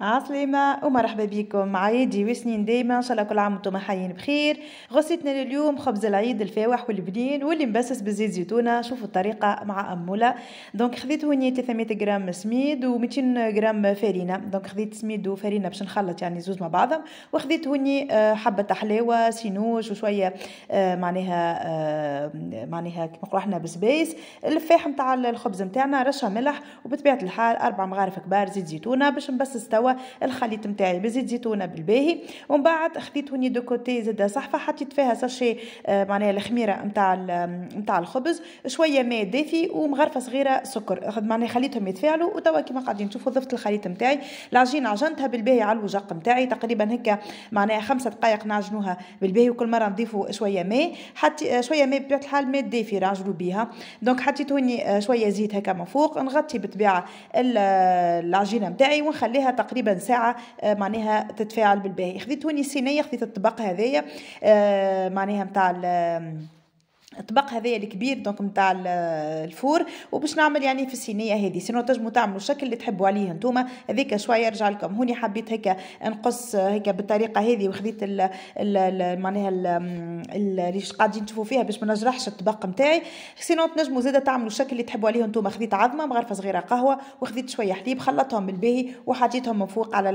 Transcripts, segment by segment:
عسلامة ومرحبا بكم عيدي وسنين دايما ان شاء الله كل عام وانتم حيين بخير غصتنا لليوم خبز العيد الفاوح والبنين واللي مبسس بزيت زيتونة شوفوا الطريقة مع أمولة دونك خذيت هوني 300 غرام سميد و200 غرام فرينة دونك خذيت سميد وفرينة باش نخلط يعني زوز مع بعضهم وخذيت هوني آه، حبة حلاوة سينوج وشوية آه، معناها آه، معناها كما نقولوا احنا بسبايس الفاح نتاع الخبز نتاعنا رشة ملح وبطبيعة الحال أربع مغارف كبار زيت زيتونة باش نبسس توا الخليط نتاعي بزيت زيتونه بالباهي ومن بعد خديت هوني دو كوتي زاد صحفه حطيت فيها ساشي آه، معناها الخميره نتاع نتاع الخبز شويه ماء دافي ومغرفه صغيره سكر معناها خليتهم يتفاعلوا وتوا كيما قاعدين تشوفوا ضفت الخليط نتاعي العجين عجنتها بالباهي على الوجق نتاعي تقريبا هكا معناها خمسة دقائق نعجنوها بالباهي وكل مره نضيفوا شويه ماء حتى آه، شويه ماء بطبيعه الحال ماء دافي راجلوا بيها دونك حطيت هوني آه، شويه زيت هكا من فوق نغطي بالطبيعه العجينه نتاعي ونخليها تقريبا تقريبا ساعه آه، معناها تتفاعل بالباهي خذيت هوني صينيه خذيت الطبق هذايا آه، معناها نتاع الطبق هذايا الكبير دونك نتاع الفور وباش نعمل يعني في الصينيه هذه سينو تجمو تعملوا الشكل اللي تحبوا عليه نتوما هذيك شويه يرجع لكم هوني حبيت هكا نقص هكا بالطريقه هذه وخذيت معناها اللي قاعدين تشوفوا فيها باش ما نجرحش الطبق نتاعي سينو تنجموا زاده تعملوا الشكل اللي تحبوا عليه نتوما خذيت عظمه مغرفه صغيره قهوه وخذيت شويه حليب خلطتهم بالباهي وحطيتهم من فوق على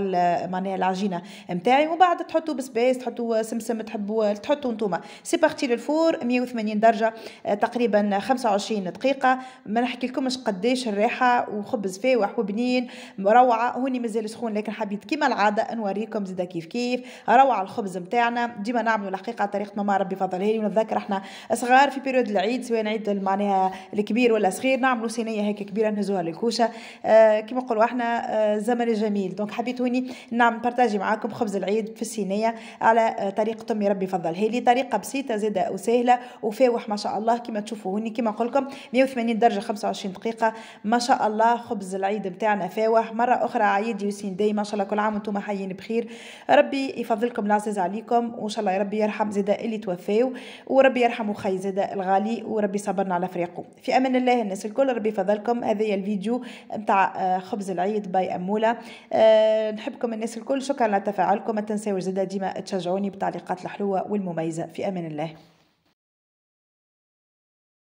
معناها العجينه نتاعي وبعد تحطوا بسباس تحطوا سمسم تحبوا تحطوا نتوما سي بارتي للفور 180 درجه الدرجه آه، تقريبا 25 دقيقه ما نحكي لكمش قديش الريحه وخبز فاوح وبنين روعه هوني مازال سخون لكن حبيت كما العاده نوريكم زيدا كيف كيف روعه الخبز نتاعنا ديما نعملوا الحقيقه طريقه ماما ربي فضلها لي ونتذكر احنا صغار في بيريود العيد سواء عيد معناها الكبير ولا صغير نعملوا صينيه هيك كبيره نهزوها للكوشه آه كيما نقولوا احنا آه زمن جميل دونك حبيت هوني نعم بارتاجي معاكم خبز العيد في الصينيه على آه، طريقه امي ربي فضلها لي طريقه بسيطه زاده وسهله وفاوحه مروح ما شاء الله كما تشوفوا هوني كما نقول لكم 180 درجه 25 دقيقه ما شاء الله خبز العيد نتاعنا فاوح مره اخرى عيد يوسين داي ما شاء الله كل عام وانتم حيين بخير ربي يفضلكم العزيز عليكم وان شاء الله يا ربي يرحم زيد اللي توفاو وربي يرحم خي زيد الغالي وربي صبرنا على فريقه في امان الله الناس الكل ربي يفضلكم هذا الفيديو نتاع آه، خبز العيد باي اموله آه، نحبكم الناس الكل شكرا على تفاعلكم ما تنساوش زيد ديما تشجعوني بالتعليقات الحلوه والمميزه في امان الله